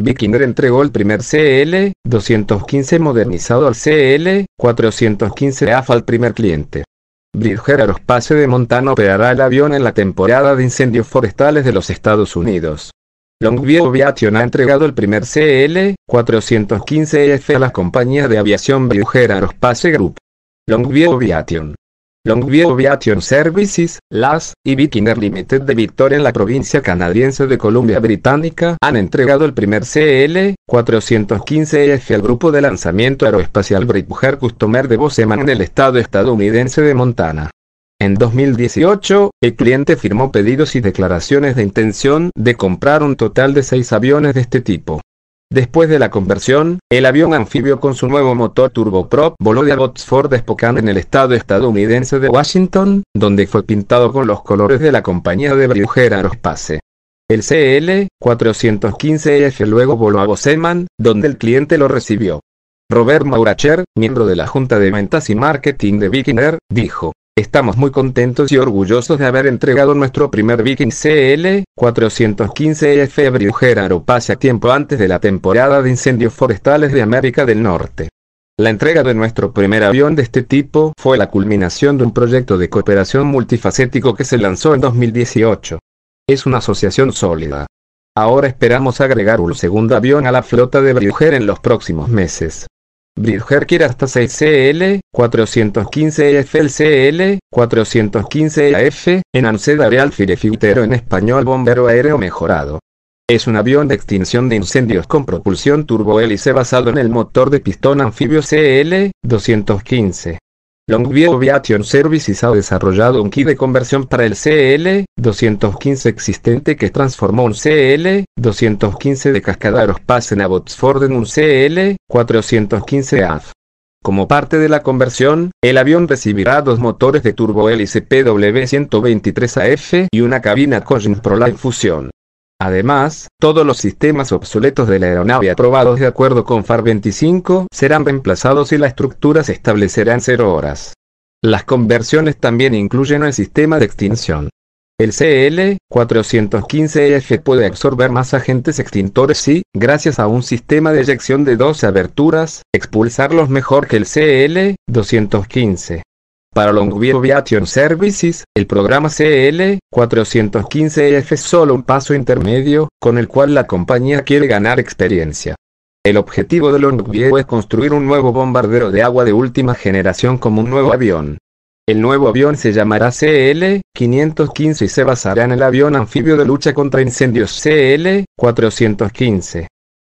Vikinger entregó el primer CL-215 modernizado al cl 415 f al primer cliente. Bridger Aerospace de Montana operará el avión en la temporada de incendios forestales de los Estados Unidos. Longview Aviation ha entregado el primer CL-415F a la compañía de aviación Bridger Aerospace Group. Longview Aviation Longview Aviation Services, LAS, y Vikinger Limited de Victoria en la provincia canadiense de Columbia Británica han entregado el primer CL-415F al grupo de lanzamiento aeroespacial Bridger Customer de Boseman en el estado estadounidense de Montana. En 2018, el cliente firmó pedidos y declaraciones de intención de comprar un total de seis aviones de este tipo. Después de la conversión, el avión anfibio con su nuevo motor turboprop voló de Abbotsford a Spokane en el estado estadounidense de Washington, donde fue pintado con los colores de la compañía de Los Aerospace. El CL-415F luego voló a Bozeman, donde el cliente lo recibió. Robert Mauracher, miembro de la Junta de Ventas y Marketing de Big dijo, Estamos muy contentos y orgullosos de haber entregado nuestro primer Viking CL 415F a Aropace a tiempo antes de la temporada de incendios forestales de América del Norte. La entrega de nuestro primer avión de este tipo fue la culminación de un proyecto de cooperación multifacético que se lanzó en 2018. Es una asociación sólida. Ahora esperamos agregar un segundo avión a la flota de Briuger en los próximos meses. Bridgerkir hasta 6CL, 415 cl 415AF, en Anceda Areal Firefightero en español bombero aéreo mejorado. Es un avión de extinción de incendios con propulsión turbohélice basado en el motor de pistón anfibio CL-215. Longview Aviation Services ha desarrollado un kit de conversión para el CL-215 existente que transformó un CL-215 de Cascada Aerospace a Botsford en un CL-415AF. Como parte de la conversión, el avión recibirá dos motores de turbohélice PW123AF y una cabina pro Proline Fusion. Además, todos los sistemas obsoletos de la aeronave aprobados de acuerdo con FAR 25 serán reemplazados y la estructura se establecerá en cero horas. Las conversiones también incluyen el sistema de extinción. El CL-415F e puede absorber más agentes extintores y, gracias a un sistema de eyección de dos aberturas, expulsarlos mejor que el CL-215. Para Longview Aviation Services, el programa CL-415F es solo un paso intermedio, con el cual la compañía quiere ganar experiencia. El objetivo de Longview es construir un nuevo bombardero de agua de última generación como un nuevo avión. El nuevo avión se llamará CL-515 y se basará en el avión anfibio de lucha contra incendios CL-415.